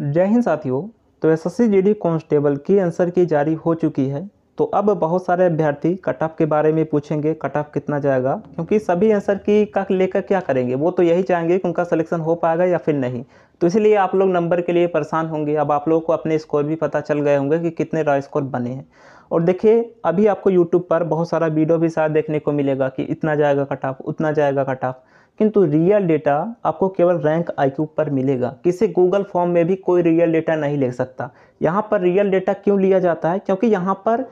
जय हिंद साथियों तो एस एस सी कांस्टेबल की आंसर की जारी हो चुकी है तो अब बहुत सारे अभ्यर्थी कट ऑफ के बारे में पूछेंगे कट ऑफ कितना जाएगा क्योंकि सभी आंसर की का लेकर क्या करेंगे वो तो यही चाहेंगे कि उनका सिलेक्शन हो पाएगा या फिर नहीं तो इसलिए आप लोग नंबर के लिए परेशान होंगे अब आप लोगों को अपने स्कोर भी पता चल गए होंगे कि कितने रॉ स्कोर बने हैं और देखिए अभी आपको यूट्यूब पर बहुत सारा वीडियो भी शायद देखने को मिलेगा कि इतना जाएगा कट ऑफ उतना जाएगा कट ऑफ किंतु रियल डेटा आपको केवल रैंक आईक्यू पर मिलेगा किसी गूगल फॉर्म में भी कोई रियल डेटा नहीं ले सकता यहाँ पर रियल डेटा क्यों लिया जाता है क्योंकि यहाँ पर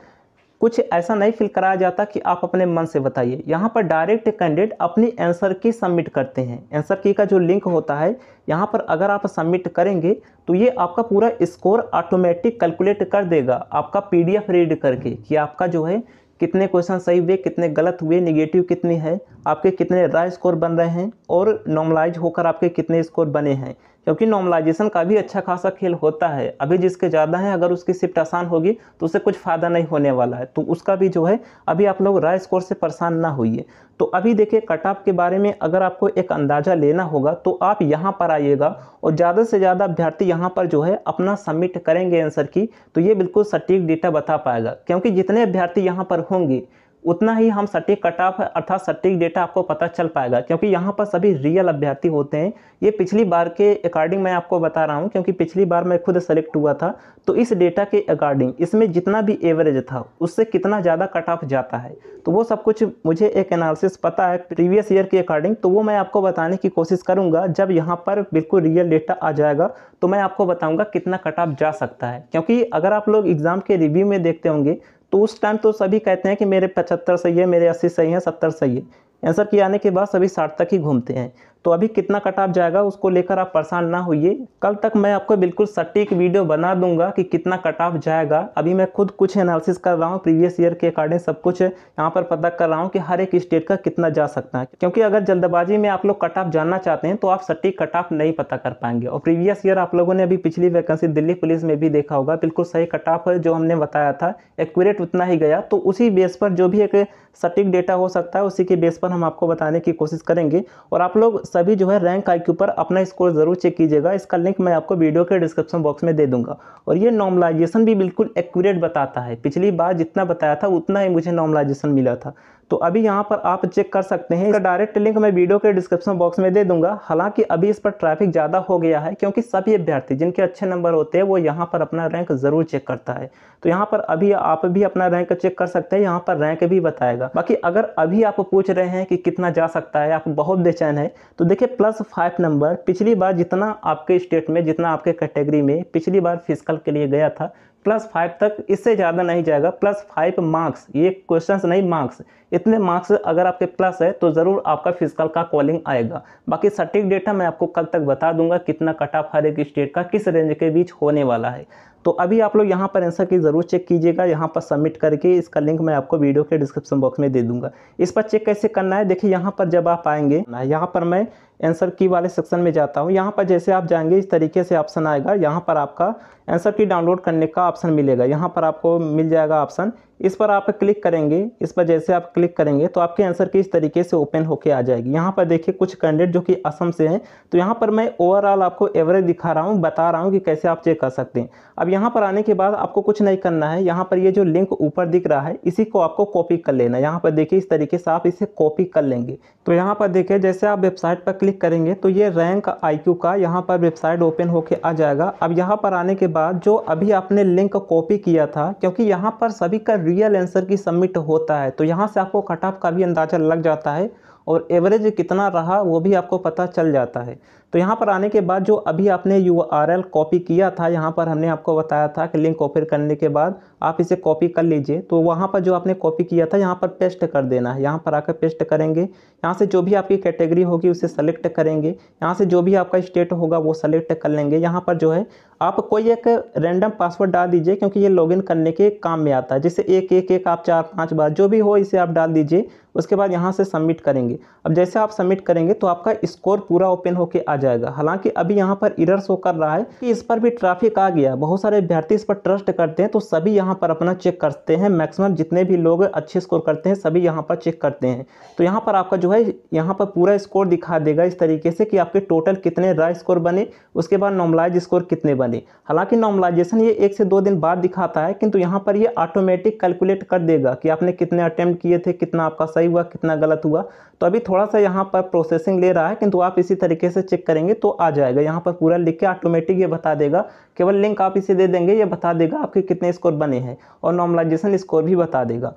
कुछ ऐसा नहीं फिल कराया जाता कि आप अपने मन से बताइए यहाँ पर डायरेक्ट कैंडिडेट अपनी आंसर की सबमिट करते हैं आंसर की का जो लिंक होता है यहाँ पर अगर आप सबमिट करेंगे तो ये आपका पूरा स्कोर ऑटोमेटिक कैलकुलेट कर देगा आपका पीडीएफ रीड करके कि आपका जो है कितने क्वेश्चन सही हुए कितने गलत हुए निगेटिव कितनी है आपके कितने राय स्कोर बन रहे हैं और नॉर्मलाइज होकर आपके कितने स्कोर बने हैं क्योंकि नॉर्मलाइजेशन का भी अच्छा खासा खेल होता है अभी जिसके ज़्यादा हैं अगर उसकी शिफ्ट आसान होगी तो उसे कुछ फ़ायदा नहीं होने वाला है तो उसका भी जो है अभी आप लोग राय स्कोर से परेशान ना होइए तो अभी देखिए कट ऑफ के बारे में अगर आपको एक अंदाज़ा लेना होगा तो आप यहाँ पर आइएगा और ज़्यादा से ज़्यादा अभ्यर्थी यहाँ पर जो है अपना सबमिट करेंगे आंसर की तो ये बिल्कुल सटीक डेटा बता पाएगा क्योंकि जितने अभ्यर्थी यहाँ पर होंगे उतना ही हम सटीक कट ऑफ अर्थात सटीक डेटा आपको पता चल पाएगा क्योंकि यहाँ पर सभी रियल अभ्यर्थी होते हैं ये पिछली बार के अकॉर्डिंग मैं आपको बता रहा हूँ क्योंकि पिछली बार मैं खुद सेलेक्ट हुआ था तो इस डेटा के अकॉर्डिंग इसमें जितना भी एवरेज था उससे कितना ज़्यादा कट ऑफ जाता है तो वो सब कुछ मुझे एक एनालिसिस पता है प्रीवियस ईयर के अकॉर्डिंग तो वो मैं आपको बताने की कोशिश करूँगा जब यहाँ पर बिल्कुल रियल डेटा आ जाएगा तो मैं आपको बताऊँगा कितना कट ऑफ जा सकता है क्योंकि अगर आप लोग एग्ज़ाम के रिव्यू में देखते होंगे तो उस टाइम तो सभी कहते हैं कि मेरे पचहत्तर सही है मेरे अस्सी सही है सत्तर सही है आंसर की आने के बाद सभी साठ तक ही घूमते हैं तो अभी कितना कट ऑफ जाएगा उसको लेकर आप परेशान ना होइए कल तक मैं आपको बिल्कुल सटीक वीडियो बना दूंगा कि कितना कट ऑफ जाएगा अभी मैं खुद कुछ एनालिसिस कर रहा हूँ प्रीवियस ईयर के अकॉर्डिंग सब कुछ यहाँ पर पता कर रहा हूँ कि हर एक स्टेट का कितना जा सकता है क्योंकि अगर जल्दबाजी में आप लोग कट ऑफ जानना चाहते हैं तो आप सटीक कट ऑफ नहीं पता कर पाएंगे और प्रीवियस ईयर आप लोगों ने अभी पिछली वैकेंसी दिल्ली पुलिस में भी देखा होगा बिल्कुल सही कट ऑफ जो हमने बताया था एक्यूरेट उतना ही गया तो उसी बेस पर जो भी एक सटीक डेटा हो सकता है उसी के बेस पर हम आपको बताने की कोशिश करेंगे और आप लोग सभी जो है रैंक आई पर अपना स्कोर ज़रूर चेक कीजिएगा इसका लिंक मैं आपको वीडियो के डिस्क्रिप्शन बॉक्स में दे दूंगा और ये नॉर्मलाइजेशन भी बिल्कुल एक्यूरेट बताता है पिछली बार जितना बताया था उतना ही मुझे नॉर्मलाइजेशन मिला था तो अभी यहाँ पर आप चेक कर सकते हैं इसका डायरेक्ट लिंक मैं वीडियो के डिस्क्रिप्शन बॉक्स में दे दूंगा हालांकि अभी इस पर ट्रैफिक ज़्यादा हो गया है क्योंकि सभी अभ्यर्थी जिनके अच्छे नंबर होते हैं वो यहाँ पर अपना रैंक ज़रूर चेक करता है तो यहाँ पर अभी आप भी अपना रैंक चेक कर सकते हैं यहाँ पर रैंक भी बताएगा बाकी अगर अभी आप पूछ रहे हैं कि कितना जा सकता है आप बहुत बेचैन है तो देखिए प्लस फाइव नंबर पिछली बार जितना आपके स्टेट में जितना आपके कैटेगरी में पिछली बार फिजिकल के लिए गया था प्लस फाइव तक इससे ज़्यादा नहीं जाएगा प्लस फाइव मार्क्स ये क्वेश्चंस नहीं मार्क्स इतने मार्क्स अगर आपके प्लस है तो ज़रूर आपका फिजिकल का कॉलिंग आएगा बाकी सटीक डेटा मैं आपको कल तक बता दूंगा कितना कट ऑफ हर एक स्टेट का किस रेंज के बीच होने वाला है तो अभी आप लोग यहाँ पर आंसर की ज़रूर चेक कीजिएगा यहाँ पर सबमिट करके इसका लिंक मैं आपको वीडियो के डिस्क्रिप्शन बॉक्स में दे दूंगा इस पर चेक कैसे करना है देखिए यहाँ पर जब आप आएंगे यहाँ पर मैं आंसर की वाले सेक्शन में जाता हूँ यहाँ पर जैसे आप जाएंगे इस तरीके से ऑप्शन आएगा यहाँ पर आपका आंसर की डाउनलोड करने का ऑप्शन मिलेगा यहाँ पर आपको मिल जाएगा ऑप्शन इस पर आप क्लिक करेंगे इस पर जैसे आप क्लिक करेंगे तो आपके आंसर की इस तरीके से ओपन होके आ जाएगी यहाँ पर देखिए कुछ कैंडिडेट जो कि असम से हैं तो यहाँ पर मैं ओवरऑल आपको एवरेज दिखा रहा हूँ बता रहा हूँ कि कैसे आप चेक कर सकते हैं अब यहाँ पर आने के बाद आपको कुछ नहीं करना है यहाँ पर ये यह जो लिंक ऊपर दिख रहा है इसी को आपको कॉपी कर लेना है यहाँ पर देखिए इस तरीके से आप इसे कॉपी कर लेंगे तो यहाँ पर देखिए जैसे आप वेबसाइट पर क्लिक करेंगे तो ये रैंक आई का यहाँ पर वेबसाइट ओपन होके आ जाएगा अब यहाँ पर आने के बाद जो अभी आपने लिंक कॉपी किया था क्योंकि यहाँ पर सभी का रियल आंसर की सबमिट होता है तो यहाँ से आपको कट ऑफ का भी अंदाज़ा लग जाता है और एवरेज कितना रहा वो भी आपको पता चल जाता है तो यहाँ पर आने के बाद जो अभी आपने यू आर कॉपी किया था यहाँ पर हमने आपको बताया था कि लिंक ओपन करने के बाद आप इसे कॉपी कर लीजिए तो वहाँ पर जो आपने कॉपी किया था यहाँ पर पेस्ट कर देना है यहाँ पर आकर पेस्ट करेंगे यहाँ से जो भी आपकी कैटेगरी होगी उसे सेलेक्ट करेंगे यहाँ से जो भी आपका स्टेट होगा वो सेलेक्ट कर लेंगे यहाँ पर जो है आप कोई एक रैंडम पासवर्ड डाल दीजिए क्योंकि ये लॉगिन करने के काम में आता है जैसे एक एक एक आप चार पाँच बार जो भी हो इसे आप डाल दीजिए उसके बाद यहाँ से सबमिट करेंगे अब जैसे आप सबमिट करेंगे तो आपका स्कोर पूरा ओपन होकर आ जाएगा हालांकि अभी यहाँ पर इरर शो कर रहा है कि इस पर भी ट्रैफिक आ गया बहुत सारे अभ्यर्थी इस पर ट्रस्ट करते हैं तो सभी यहाँ पर अपना चेक करते हैं मैक्सिमम जितने भी लोग अच्छे स्कोर करते हैं सभी यहाँ पर चेक करते हैं तो यहाँ पर आपका जो है यहाँ पर पूरा स्कोर दिखा देगा इस तरीके से कि आपके टोटल कितने राय स्कोर बने उसके बाद नॉर्मलाइज स्कोर कितने बने हालांकि नॉर्मलाइजेशन ये एक से दो दिन बाद दिखाता है किंतु यहाँ पर ये ऑटोमेटिक कैलकुलेट कर देगा कि आपने कितने अटैम्प्ट किए थे कितना आपका सही सही हुआ कितना गलत हुआ तो अभी थोड़ा सा यहाँ पर प्रोसेसिंग ले रहा है किंतु आप इसी तरीके से चेक करेंगे तो आ जाएगा यहाँ पर पूरा लिख के ऑटोमेटिक ये बता देगा केवल लिंक आप इसे दे देंगे ये बता देगा आपके कितने स्कोर बने हैं और नॉर्मलाइजेशन स्कोर भी बता देगा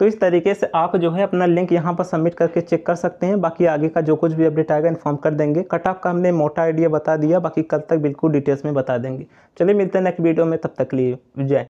तो इस तरीके से आप जो है अपना लिंक यहाँ पर सबमिट करके चेक कर सकते हैं बाकी आगे का जो कुछ भी अपडेट आएगा इन्फॉर्म कर देंगे कट ऑफ का हमने मोटा आइडिया बता दिया बाकी कल तक बिल्कुल डिटेल्स में बता देंगे चलिए मिलते हैं नेक्स्ट वीडियो में तब तक लिए जय